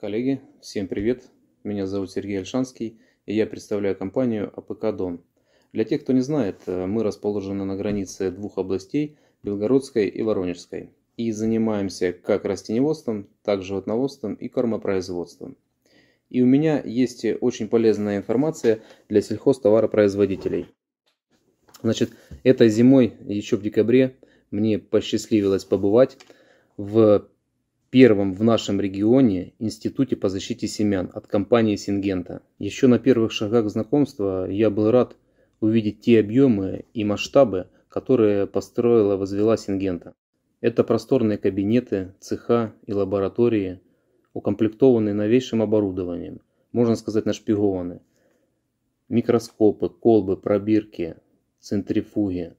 Коллеги, всем привет! Меня зовут Сергей Альшанский, и я представляю компанию АПК «Дон». Для тех, кто не знает, э, мы расположены на границе двух областей – Белгородской и Воронежской, и занимаемся как растеневодством, так животноводством и кормопроизводством. И у меня есть очень полезная информация для сельхозтоваропроизводителей. Значит, этой зимой, еще в декабре, мне посчастливилось побывать в первом в нашем регионе институте по защите семян от компании Сингента. Еще на первых шагах знакомства я был рад увидеть те объемы и масштабы, которые построила возвела Сингента. Это просторные кабинеты, цеха и лаборатории, укомплектованные новейшим оборудованием, можно сказать нашпигованы. Микроскопы, колбы, пробирки, центрифуги,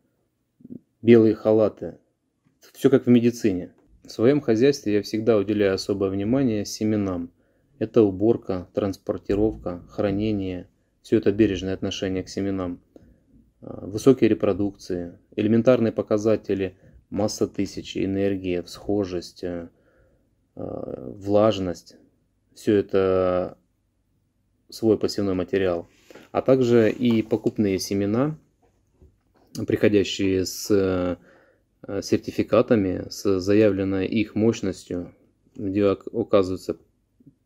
белые халаты. Все как в медицине. В своем хозяйстве я всегда уделяю особое внимание семенам. Это уборка, транспортировка, хранение, все это бережное отношение к семенам. А, высокие репродукции, элементарные показатели масса тысяч, энергия, всхожесть, э, а, влажность. Все это свой посевной материал. А также и покупные семена, приходящие с э, Э, сертификатами с заявленной их мощностью, где оказывается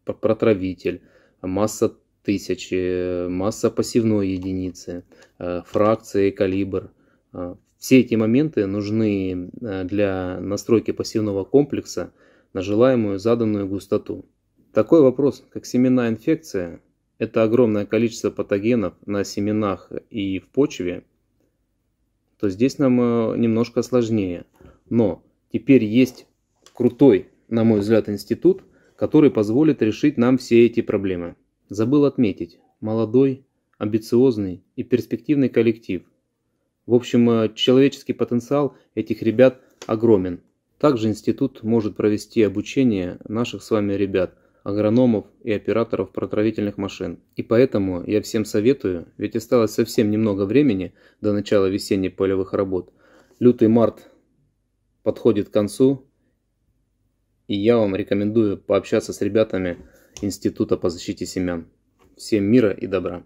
протравитель, масса тысячи, масса пассивной единицы, э, фракции, калибр. Э, все эти моменты нужны для настройки пассивного комплекса на желаемую заданную густоту. Такой вопрос, как семена инфекция, это огромное количество патогенов на семенах и в почве – то здесь нам э, немножко сложнее. Но теперь есть крутой, на мой взгляд, институт, который позволит решить нам все эти проблемы. Забыл отметить, молодой, амбициозный и перспективный коллектив. В общем, э, человеческий потенциал этих ребят огромен. Также институт может провести обучение наших с вами ребят – агрономов и операторов протравительных машин. И поэтому я всем советую, ведь осталось совсем немного времени до начала весенних полевых работ. Лютый март подходит к концу, и я вам рекомендую пообщаться с ребятами Института по защите семян. Всем мира и добра!